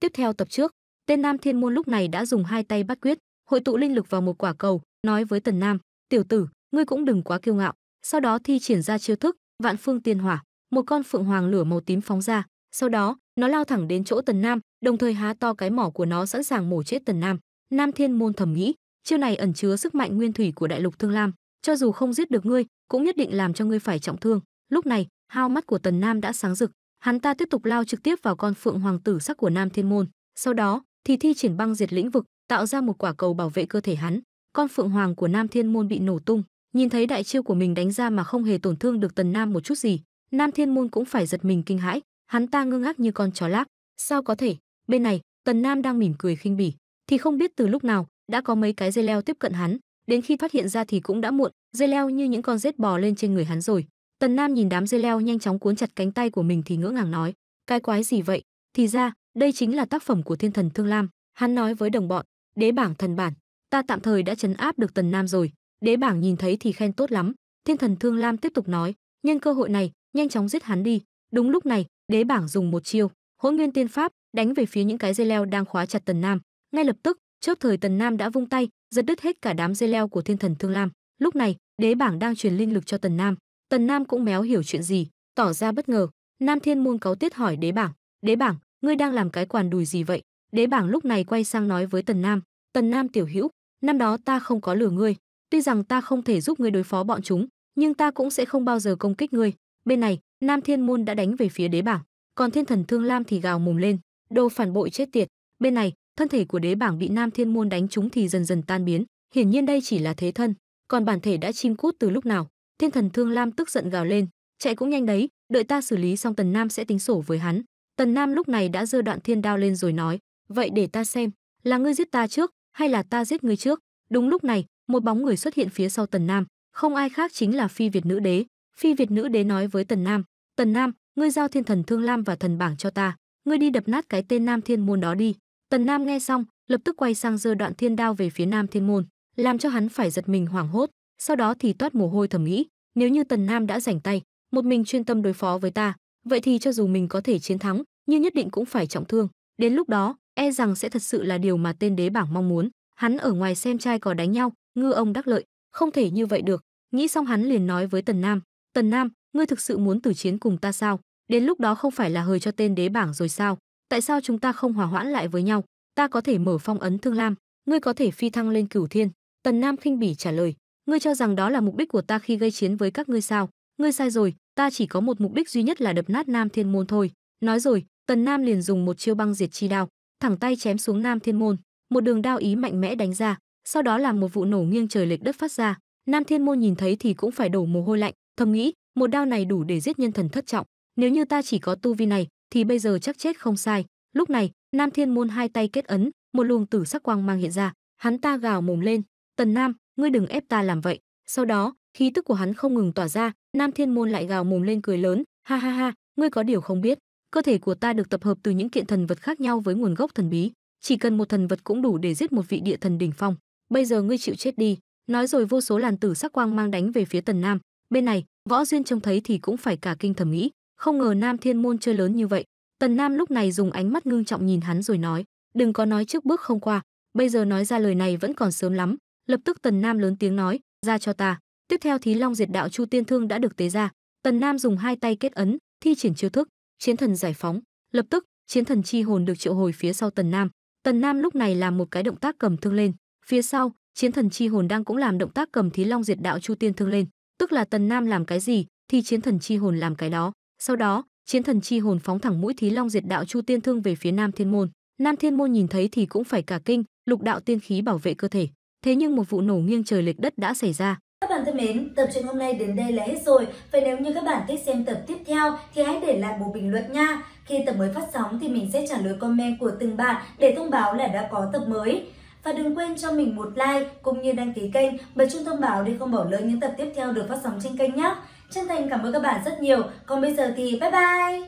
Tiếp theo tập trước, tên Nam Thiên Môn lúc này đã dùng hai tay bắt quyết, hội tụ linh lực vào một quả cầu, nói với Tần Nam, "Tiểu tử, ngươi cũng đừng quá kiêu ngạo." Sau đó thi triển ra chiêu thức Vạn Phương Tiên Hỏa, một con phượng hoàng lửa màu tím phóng ra, sau đó, nó lao thẳng đến chỗ Tần Nam, đồng thời há to cái mỏ của nó sẵn sàng mổ chết Tần Nam. Nam Thiên Môn thầm nghĩ, chiêu này ẩn chứa sức mạnh nguyên thủy của Đại Lục Thương Lam, cho dù không giết được ngươi, cũng nhất định làm cho ngươi phải trọng thương. Lúc này, hao mắt của Tần Nam đã sáng rực, hắn ta tiếp tục lao trực tiếp vào con phượng hoàng tử sắc của Nam Thiên Môn, sau đó thì thi triển băng diệt lĩnh vực, tạo ra một quả cầu bảo vệ cơ thể hắn. Con phượng hoàng của Nam Thiên Môn bị nổ tung, nhìn thấy đại chiêu của mình đánh ra mà không hề tổn thương được Tần Nam một chút gì, Nam Thiên Môn cũng phải giật mình kinh hãi, hắn ta ngơ ngác như con chó lác, sao có thể? Bên này, Tần Nam đang mỉm cười khinh bỉ, thì không biết từ lúc nào đã có mấy cái dây leo tiếp cận hắn, đến khi phát hiện ra thì cũng đã muộn, dây leo như những con rết bò lên trên người hắn rồi. Tần Nam nhìn đám dây leo nhanh chóng cuốn chặt cánh tay của mình thì ngỡ ngàng nói, cái quái gì vậy? Thì ra, đây chính là tác phẩm của Thiên Thần Thương Lam. Hắn nói với đồng bọn, đế bảng thần bản, ta tạm thời đã chấn áp được Tần Nam rồi. Đế bảng nhìn thấy thì khen tốt lắm. Thiên Thần Thương Lam tiếp tục nói, nhân cơ hội này, nhanh chóng giết hắn đi. Đúng lúc này, đế bảng dùng một chiêu, hỗn nguyên tiên pháp, đánh về phía những cái dây leo đang khóa chặt Tần Nam. Ngay lập tức, chớp thời Tần Nam đã vung tay, giật đứt hết cả đám dây leo của Thiên Thần Thương Lam. Lúc này, đế bảng đang truyền linh lực cho Tần Nam Tần Nam cũng méo hiểu chuyện gì, tỏ ra bất ngờ. Nam Thiên Môn cáu tiết hỏi Đế Bảng, "Đế Bảng, ngươi đang làm cái quản đùi gì vậy?" Đế Bảng lúc này quay sang nói với Tần Nam, "Tần Nam tiểu hữu, năm đó ta không có lừa ngươi, tuy rằng ta không thể giúp ngươi đối phó bọn chúng, nhưng ta cũng sẽ không bao giờ công kích ngươi." Bên này, Nam Thiên Môn đã đánh về phía Đế Bảng, còn Thiên Thần Thương Lam thì gào mồm lên, "Đồ phản bội chết tiệt." Bên này, thân thể của Đế Bảng bị Nam Thiên Môn đánh trúng thì dần dần tan biến, hiển nhiên đây chỉ là thế thân, còn bản thể đã chim cút từ lúc nào Thiên thần Thương Lam tức giận gào lên, chạy cũng nhanh đấy, đợi ta xử lý xong Tần Nam sẽ tính sổ với hắn. Tần Nam lúc này đã giơ đoạn thiên đao lên rồi nói, vậy để ta xem, là ngươi giết ta trước, hay là ta giết ngươi trước. Đúng lúc này, một bóng người xuất hiện phía sau Tần Nam, không ai khác chính là Phi Việt nữ đế. Phi Việt nữ đế nói với Tần Nam, "Tần Nam, ngươi giao Thiên Thần Thương Lam và Thần Bảng cho ta, ngươi đi đập nát cái tên Nam Thiên môn đó đi." Tần Nam nghe xong, lập tức quay sang giơ đoạn thiên đao về phía Nam Thiên môn, làm cho hắn phải giật mình hoảng hốt sau đó thì toát mồ hôi thầm nghĩ nếu như tần nam đã rảnh tay một mình chuyên tâm đối phó với ta vậy thì cho dù mình có thể chiến thắng nhưng nhất định cũng phải trọng thương đến lúc đó e rằng sẽ thật sự là điều mà tên đế bảng mong muốn hắn ở ngoài xem trai cò đánh nhau ngư ông đắc lợi không thể như vậy được nghĩ xong hắn liền nói với tần nam tần nam ngươi thực sự muốn tử chiến cùng ta sao đến lúc đó không phải là hời cho tên đế bảng rồi sao tại sao chúng ta không hòa hoãn lại với nhau ta có thể mở phong ấn thương lam ngươi có thể phi thăng lên cửu thiên tần nam khinh bỉ trả lời ngươi cho rằng đó là mục đích của ta khi gây chiến với các ngươi sao ngươi sai rồi ta chỉ có một mục đích duy nhất là đập nát nam thiên môn thôi nói rồi tần nam liền dùng một chiêu băng diệt chi đao thẳng tay chém xuống nam thiên môn một đường đao ý mạnh mẽ đánh ra sau đó làm một vụ nổ nghiêng trời lệch đất phát ra nam thiên môn nhìn thấy thì cũng phải đổ mồ hôi lạnh thầm nghĩ một đao này đủ để giết nhân thần thất trọng nếu như ta chỉ có tu vi này thì bây giờ chắc chết không sai lúc này nam thiên môn hai tay kết ấn một luồng tử sắc quang mang hiện ra hắn ta gào mồm lên tần nam ngươi đừng ép ta làm vậy sau đó khí tức của hắn không ngừng tỏa ra nam thiên môn lại gào mồm lên cười lớn ha ha ha ngươi có điều không biết cơ thể của ta được tập hợp từ những kiện thần vật khác nhau với nguồn gốc thần bí chỉ cần một thần vật cũng đủ để giết một vị địa thần đỉnh phong bây giờ ngươi chịu chết đi nói rồi vô số làn tử sắc quang mang đánh về phía tần nam bên này võ duyên trông thấy thì cũng phải cả kinh thẩm nghĩ không ngờ nam thiên môn chơi lớn như vậy tần nam lúc này dùng ánh mắt ngưng trọng nhìn hắn rồi nói đừng có nói trước bước không qua bây giờ nói ra lời này vẫn còn sớm lắm lập tức tần nam lớn tiếng nói ra cho ta tiếp theo thí long diệt đạo chu tiên thương đã được tế ra tần nam dùng hai tay kết ấn thi triển chiêu thức chiến thần giải phóng lập tức chiến thần chi hồn được triệu hồi phía sau tần nam tần nam lúc này làm một cái động tác cầm thương lên phía sau chiến thần chi hồn đang cũng làm động tác cầm thí long diệt đạo chu tiên thương lên tức là tần nam làm cái gì thì chiến thần chi hồn làm cái đó sau đó chiến thần chi hồn phóng thẳng mũi thí long diệt đạo chu tiên thương về phía nam thiên môn nam thiên môn nhìn thấy thì cũng phải cả kinh lục đạo tiên khí bảo vệ cơ thể Thế nhưng một vụ nổ nghiêng trời lệch đất đã xảy ra. Các bạn thân mến, tập truyện hôm nay đến đây là hết rồi. Vậy nếu như các bạn thích xem tập tiếp theo thì hãy để lại một bình luận nha. Khi tập mới phát sóng thì mình sẽ trả lời comment của từng bạn để thông báo là đã có tập mới. Và đừng quên cho mình một like cũng như đăng ký kênh, bật chuông thông báo để không bỏ lỡ những tập tiếp theo được phát sóng trên kênh nhé. Chân thành cảm ơn các bạn rất nhiều. Còn bây giờ thì bye bye!